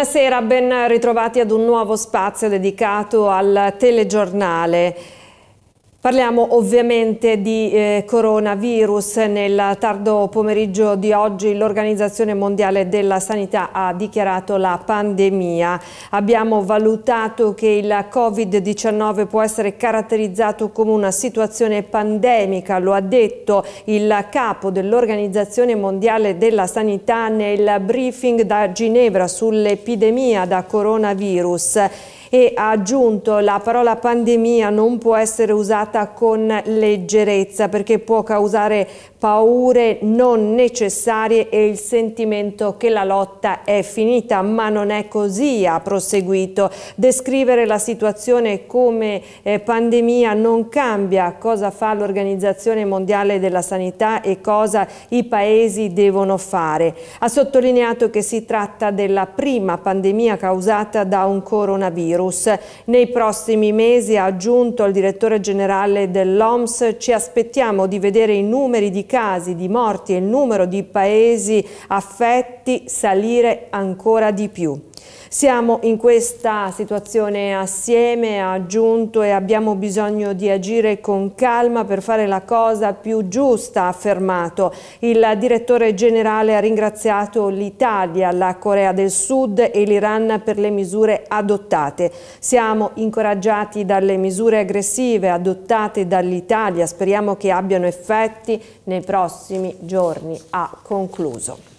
Buonasera, ben ritrovati ad un nuovo spazio dedicato al telegiornale. Parliamo ovviamente di eh, coronavirus. Nel tardo pomeriggio di oggi l'Organizzazione Mondiale della Sanità ha dichiarato la pandemia. Abbiamo valutato che il Covid-19 può essere caratterizzato come una situazione pandemica, lo ha detto il capo dell'Organizzazione Mondiale della Sanità nel briefing da Ginevra sull'epidemia da coronavirus e ha aggiunto la parola pandemia non può essere usata con leggerezza perché può causare paure non necessarie e il sentimento che la lotta è finita, ma non è così, ha proseguito. Descrivere la situazione come eh, pandemia non cambia cosa fa l'Organizzazione Mondiale della Sanità e cosa i paesi devono fare. Ha sottolineato che si tratta della prima pandemia causata da un coronavirus. Nei prossimi mesi, ha aggiunto il direttore generale dell'OMS, ci aspettiamo di vedere i numeri di casi di morti e il numero di paesi affetti salire ancora di più. Siamo in questa situazione assieme, ha aggiunto, e abbiamo bisogno di agire con calma per fare la cosa più giusta, ha affermato. Il direttore generale ha ringraziato l'Italia, la Corea del Sud e l'Iran per le misure adottate. Siamo incoraggiati dalle misure aggressive adottate dall'Italia, speriamo che abbiano effetti nei prossimi giorni, ha concluso.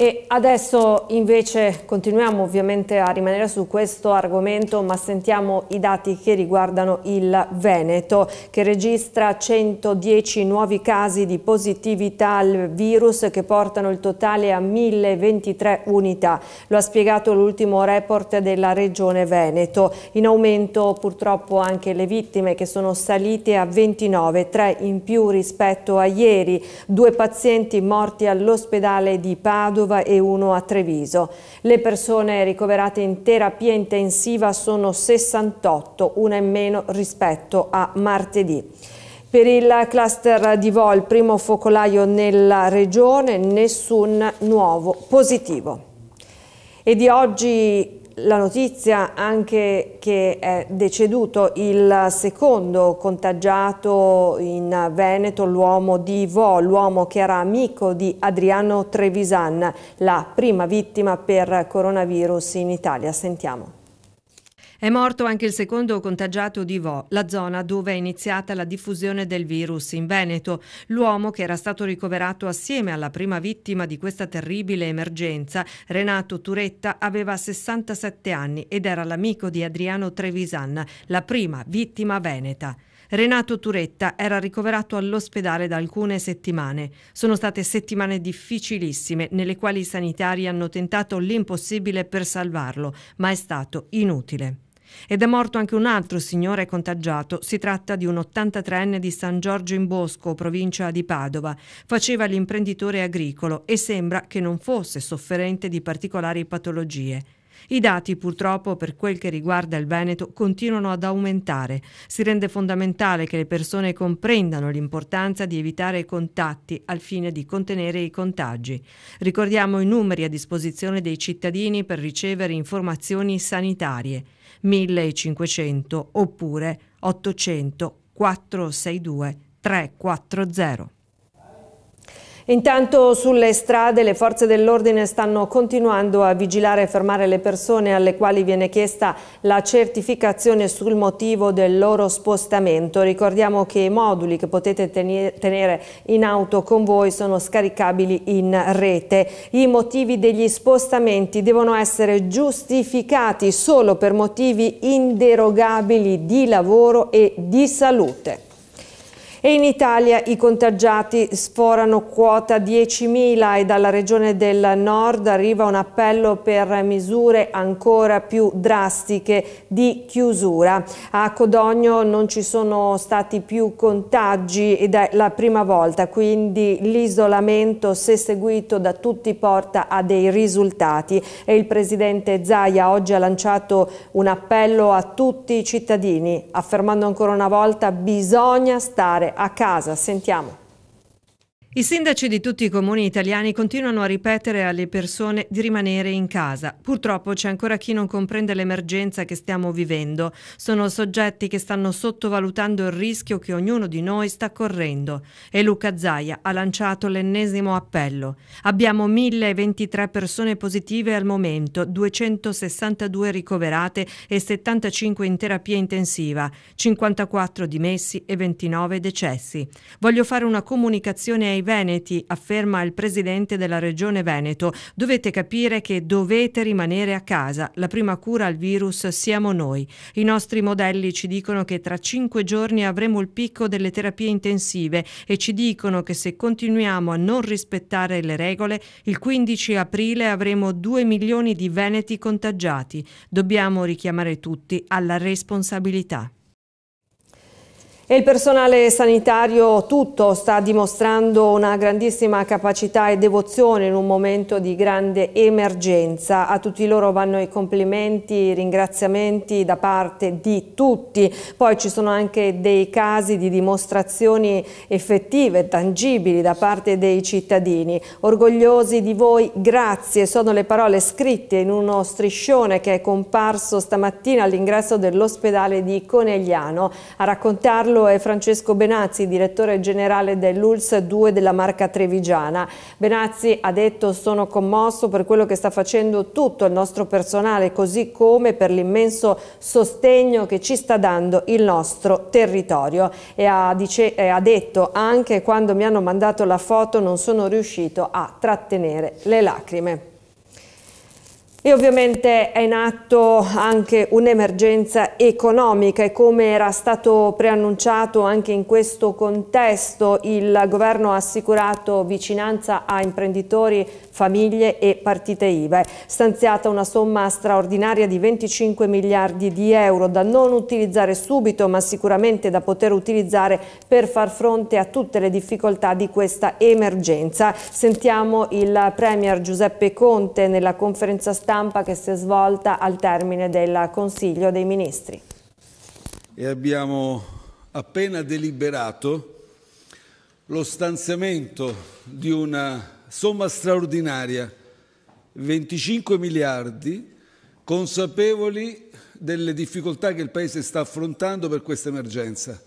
E adesso invece continuiamo ovviamente a rimanere su questo argomento ma sentiamo i dati che riguardano il Veneto che registra 110 nuovi casi di positività al virus che portano il totale a 1023 unità. Lo ha spiegato l'ultimo report della regione Veneto. In aumento purtroppo anche le vittime che sono salite a 29, tre in più rispetto a ieri. Due pazienti morti all'ospedale di Padova Padova e uno a Treviso. Le persone ricoverate in terapia intensiva sono 68, una in meno rispetto a martedì. Per il cluster di Vol, primo focolaio nella regione, nessun nuovo positivo. E di oggi la notizia anche che è deceduto il secondo contagiato in Veneto, l'uomo di Vo, l'uomo che era amico di Adriano Trevisan, la prima vittima per coronavirus in Italia. Sentiamo. È morto anche il secondo contagiato di Vo, la zona dove è iniziata la diffusione del virus in Veneto. L'uomo che era stato ricoverato assieme alla prima vittima di questa terribile emergenza, Renato Turetta, aveva 67 anni ed era l'amico di Adriano Trevisan, la prima vittima veneta. Renato Turetta era ricoverato all'ospedale da alcune settimane. Sono state settimane difficilissime nelle quali i sanitari hanno tentato l'impossibile per salvarlo, ma è stato inutile. Ed è morto anche un altro signore contagiato. Si tratta di un 83enne di San Giorgio in Bosco, provincia di Padova. Faceva l'imprenditore agricolo e sembra che non fosse sofferente di particolari patologie. I dati purtroppo per quel che riguarda il Veneto continuano ad aumentare. Si rende fondamentale che le persone comprendano l'importanza di evitare contatti al fine di contenere i contagi. Ricordiamo i numeri a disposizione dei cittadini per ricevere informazioni sanitarie 1500 oppure 800 462 340. Intanto sulle strade le forze dell'ordine stanno continuando a vigilare e fermare le persone alle quali viene chiesta la certificazione sul motivo del loro spostamento. Ricordiamo che i moduli che potete tenere in auto con voi sono scaricabili in rete. I motivi degli spostamenti devono essere giustificati solo per motivi inderogabili di lavoro e di salute. E in Italia i contagiati sforano quota 10.000 e dalla regione del nord arriva un appello per misure ancora più drastiche di chiusura. A Codogno non ci sono stati più contagi ed è la prima volta, quindi l'isolamento se seguito da tutti porta a dei risultati e il presidente Zaia oggi ha lanciato un appello a tutti i cittadini affermando ancora una volta bisogna stare a casa, sentiamo. I sindaci di tutti i comuni italiani continuano a ripetere alle persone di rimanere in casa. Purtroppo c'è ancora chi non comprende l'emergenza che stiamo vivendo. Sono soggetti che stanno sottovalutando il rischio che ognuno di noi sta correndo. E Luca Zaia ha lanciato l'ennesimo appello. Abbiamo 1023 persone positive al momento, 262 ricoverate e 75 in terapia intensiva, 54 dimessi e 29 decessi. Voglio fare una comunicazione ai nei Veneti, afferma il presidente della regione Veneto. Dovete capire che dovete rimanere a casa. La prima cura al virus siamo noi. I nostri modelli ci dicono che tra cinque giorni avremo il picco delle terapie intensive e ci dicono che se continuiamo a non rispettare le regole, il 15 aprile avremo 2 milioni di veneti contagiati. Dobbiamo richiamare tutti alla responsabilità. E il personale sanitario tutto sta dimostrando una grandissima capacità e devozione in un momento di grande emergenza. A tutti loro vanno i complimenti, i ringraziamenti da parte di tutti. Poi ci sono anche dei casi di dimostrazioni effettive, tangibili da parte dei cittadini. Orgogliosi di voi, grazie. Sono le parole scritte in uno striscione che è comparso stamattina all'ingresso dell'ospedale di Conegliano. A raccontarlo Solo e Francesco Benazzi, direttore generale dell'ULS 2 della marca Trevigiana. Benazzi ha detto sono commosso per quello che sta facendo tutto il nostro personale, così come per l'immenso sostegno che ci sta dando il nostro territorio. E ha, dice, eh, ha detto anche quando mi hanno mandato la foto non sono riuscito a trattenere le lacrime. E ovviamente è in atto anche un'emergenza economica e come era stato preannunciato anche in questo contesto il governo ha assicurato vicinanza a imprenditori, famiglie e partite IVA. stanziata una somma straordinaria di 25 miliardi di euro da non utilizzare subito ma sicuramente da poter utilizzare per far fronte a tutte le difficoltà di questa emergenza. Sentiamo il Premier Giuseppe Conte nella conferenza stampa stampa che si è svolta al termine del Consiglio dei Ministri. E abbiamo appena deliberato lo stanziamento di una somma straordinaria, 25 miliardi, consapevoli delle difficoltà che il Paese sta affrontando per questa emergenza.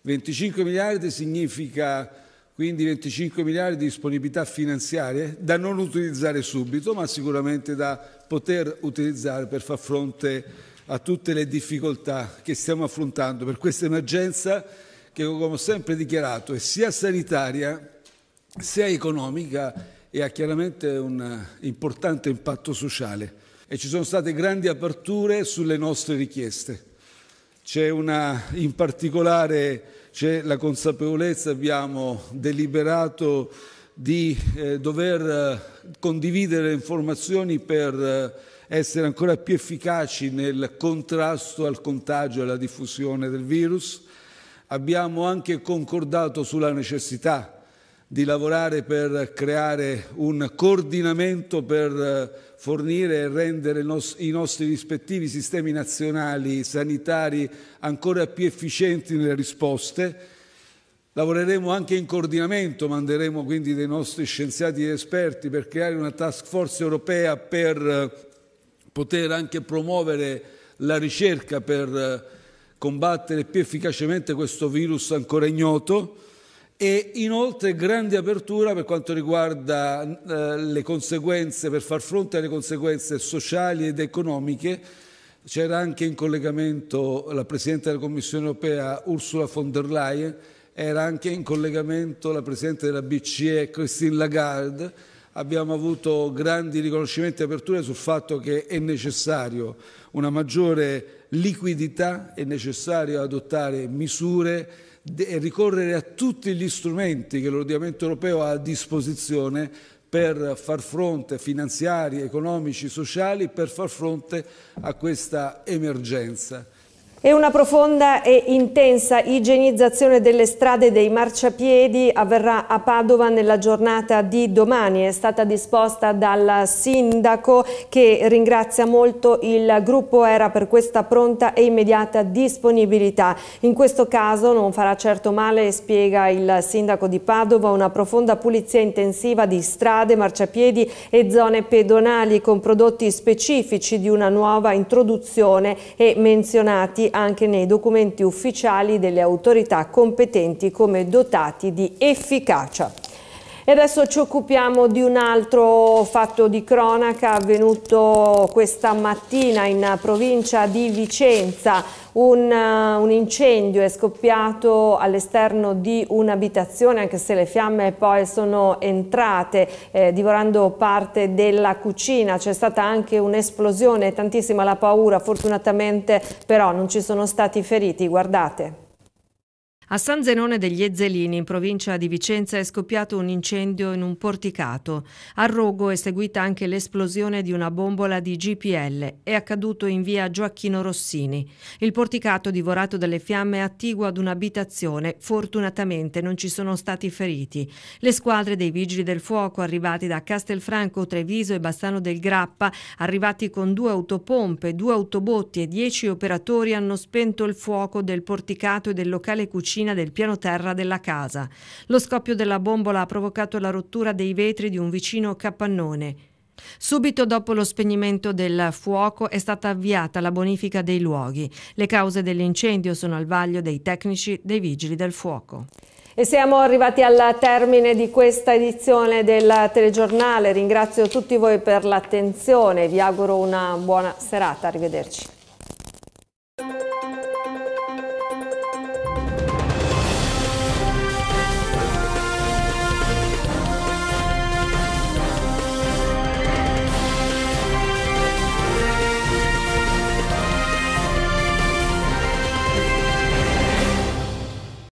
25 miliardi significa quindi 25 miliardi di disponibilità finanziarie da non utilizzare subito, ma sicuramente da poter utilizzare per far fronte a tutte le difficoltà che stiamo affrontando per questa emergenza che, come ho sempre dichiarato, è sia sanitaria sia economica e ha chiaramente un importante impatto sociale. E ci sono state grandi aperture sulle nostre richieste. C'è una in particolare c'è la consapevolezza, abbiamo deliberato di eh, dover eh, condividere informazioni per eh, essere ancora più efficaci nel contrasto al contagio e alla diffusione del virus. Abbiamo anche concordato sulla necessità di lavorare per creare un coordinamento per eh, fornire e rendere i nostri rispettivi sistemi nazionali sanitari ancora più efficienti nelle risposte. Lavoreremo anche in coordinamento, manderemo quindi dei nostri scienziati ed esperti per creare una task force europea per eh, poter anche promuovere la ricerca per eh, combattere più efficacemente questo virus ancora ignoto e inoltre grande apertura per quanto riguarda eh, le conseguenze, per far fronte alle conseguenze sociali ed economiche. C'era anche in collegamento la Presidente della Commissione europea Ursula von der Leyen, era anche in collegamento la Presidente della BCE Christine Lagarde. Abbiamo avuto grandi riconoscimenti e aperture sul fatto che è necessario una maggiore liquidità, è necessario adottare misure ricorrere a tutti gli strumenti che l'ordinamento europeo ha a disposizione per far fronte finanziari, economici, sociali, per far fronte a questa emergenza. È una profonda e intensa igienizzazione delle strade e dei marciapiedi avverrà a Padova nella giornata di domani. È stata disposta dal sindaco che ringrazia molto il gruppo ERA per questa pronta e immediata disponibilità. In questo caso non farà certo male, spiega il sindaco di Padova, una profonda pulizia intensiva di strade, marciapiedi e zone pedonali con prodotti specifici di una nuova introduzione e menzionati anche nei documenti ufficiali delle autorità competenti come dotati di efficacia. E adesso ci occupiamo di un altro fatto di cronaca avvenuto questa mattina in provincia di Vicenza. Un, uh, un incendio è scoppiato all'esterno di un'abitazione, anche se le fiamme poi sono entrate eh, divorando parte della cucina. C'è stata anche un'esplosione, tantissima la paura, fortunatamente però non ci sono stati feriti. Guardate. A San Zenone degli Ezzelini, in provincia di Vicenza, è scoppiato un incendio in un porticato. A Rogo è seguita anche l'esplosione di una bombola di GPL. È accaduto in via Gioacchino Rossini. Il porticato, divorato dalle fiamme, è attiguo ad un'abitazione. Fortunatamente non ci sono stati feriti. Le squadre dei Vigili del Fuoco, arrivati da Castelfranco, Treviso e Bassano del Grappa, arrivati con due autopompe, due autobotti e dieci operatori, hanno spento il fuoco del porticato e del locale cucina cucina del piano terra della casa. Lo scoppio della bombola ha provocato la rottura dei vetri di un vicino capannone. Subito dopo lo spegnimento del fuoco è stata avviata la bonifica dei luoghi. Le cause dell'incendio sono al vaglio dei tecnici dei vigili del fuoco. E siamo arrivati al termine di questa edizione del telegiornale. Ringrazio tutti voi per l'attenzione. Vi auguro una buona serata. Arrivederci.